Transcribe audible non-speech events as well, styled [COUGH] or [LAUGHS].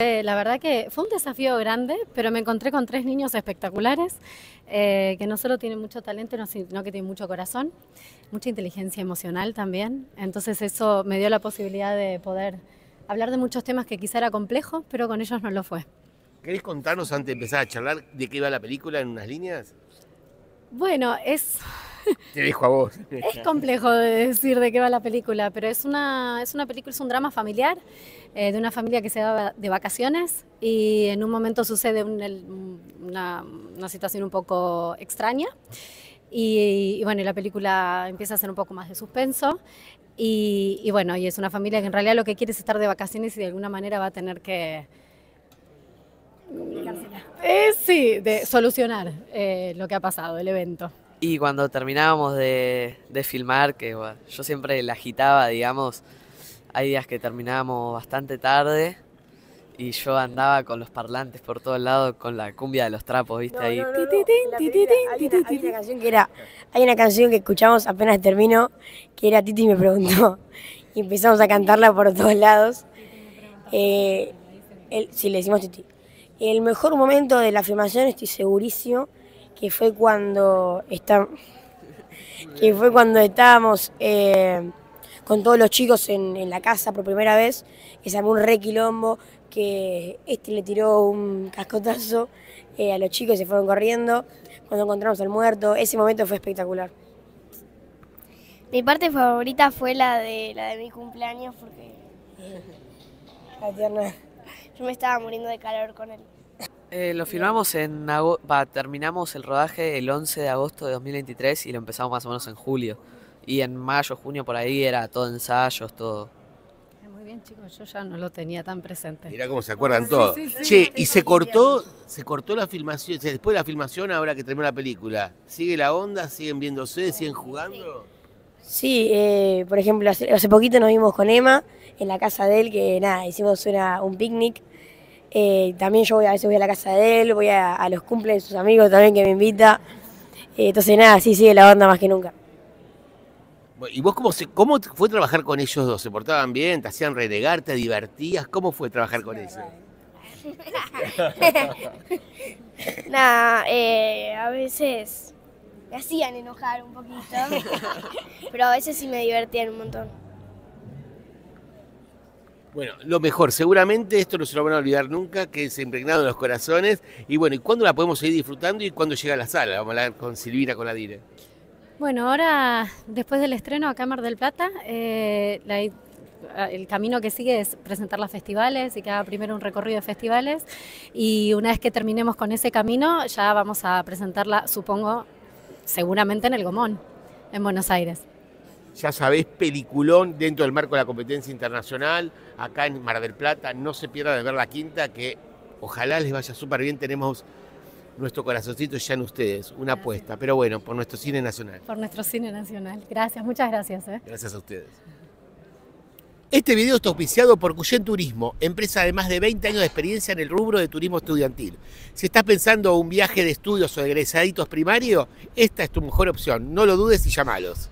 Eh, la verdad que fue un desafío grande, pero me encontré con tres niños espectaculares eh, que no solo tienen mucho talento, sino que tienen mucho corazón, mucha inteligencia emocional también. Entonces eso me dio la posibilidad de poder hablar de muchos temas que quizá era complejo, pero con ellos no lo fue. ¿Querés contarnos antes de empezar a charlar de qué iba la película en unas líneas? Bueno, es te dijo a vos. Es complejo decir de qué va la película, pero es una, es una película, es un drama familiar eh, de una familia que se va de vacaciones y en un momento sucede una, una, situación un poco extraña. Y, bueno, la película empieza a ser un poco más de suspenso. Y, bueno, y es una familia que en realidad lo que quiere es estar de vacaciones y de alguna manera va a tener que... Eh, sí, de solucionar eh, lo que ha pasado, el evento. Y cuando terminábamos de, filmar, que yo siempre la agitaba, digamos, hay días que terminábamos bastante tarde y yo andaba con los parlantes por todos lados con la cumbia de los trapos, ¿viste? ahí. hay, una, canción que escuchamos apenas terminó, que era Titi me preguntó, y empezamos a cantarla por todos lados. Eh, sí, le decimos Titi. El mejor momento de la filmación, estoy segurísimo, que fue cuando está, que fue cuando estábamos eh, con todos los chicos en, la casa por primera vez, que se un re quilombo, que este le tiró un cascotazo eh, a los chicos y se fueron corriendo, cuando encontramos al muerto, ese momento fue espectacular. Mi parte favorita fue la de la de mi cumpleaños porque la Yo me estaba muriendo de calor con él. Eh, lo filmamos en va, terminamos el rodaje el 11 de agosto de 2023 y lo empezamos más o menos en julio. Y en mayo, junio por ahí era todo ensayos, todo. Muy bien, chicos, yo ya no lo tenía tan presente. mira cómo se acuerdan todos. che, y se cortó, se cortó la filmación, después de la filmación, ahora que terminó la película, ¿sigue la onda? ¿Siguen viéndose? ¿Siguen jugando? Sí, eh, por ejemplo, hace, poquito nos vimos con Emma en la casa de él, que nada, hicimos una, un picnic eh, también yo voy, a veces voy a la casa de él, voy a, los cumples de sus amigos también que me invita. Eh, entonces nada, sí sigue la banda más que nunca. ¿Y vos cómo, se, cómo fue trabajar con ellos dos? ¿Se portaban bien? ¿Te hacían renegar? ¿Te divertías? ¿Cómo fue trabajar con ellos? [LAUGHS] nada, eh, a veces me hacían enojar un poquito, [LAUGHS] pero a veces sí me divertían un montón. Bueno, lo mejor, seguramente esto no se lo van a olvidar nunca, que es impregnado en los corazones. Y bueno, ¿y cuándo la podemos seguir disfrutando y cuándo llega a la sala? Vamos a hablar con Silvira, con la dire. Bueno, ahora, después del estreno acá en Mar del Plata, eh, el camino que sigue es presentar las festivales y cada primero un recorrido de festivales. Y una vez que terminemos con ese camino, ya vamos a presentarla, supongo, seguramente en el Gomón, en Buenos Aires ya sabés, peliculón dentro del marco de la competencia internacional, acá en Mar del Plata. No se pierda de ver la quinta, que ojalá les vaya súper bien. Tenemos nuestro corazoncito ya en ustedes, una apuesta, pero bueno, por nuestro cine nacional. Por nuestro cine nacional. Gracias, muchas gracias. ¿eh? Gracias a ustedes. Este video está auspiciado por Cuyen Turismo, empresa de más de 20 años de experiencia en el rubro de turismo estudiantil. Si estás pensando un viaje de estudios o egresaditos primario, esta es tu mejor opción. No lo dudes y llámalos.